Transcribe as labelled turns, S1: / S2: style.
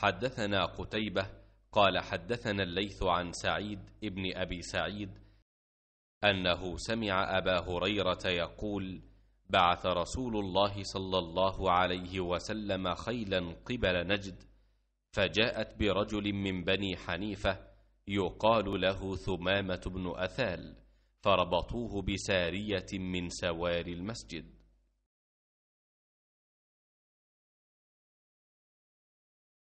S1: حدثنا قتيبة
S2: قال حدثنا الليث عن سعيد ابن أبي سعيد
S3: أنه سمع أبا هريرة يقول بعث رسول الله صلى الله عليه وسلم خيلا قبل نجد فجاءت برجل من بني حنيفة يقال له ثمامة بن أثال
S4: فربطوه بسارية من سواري المسجد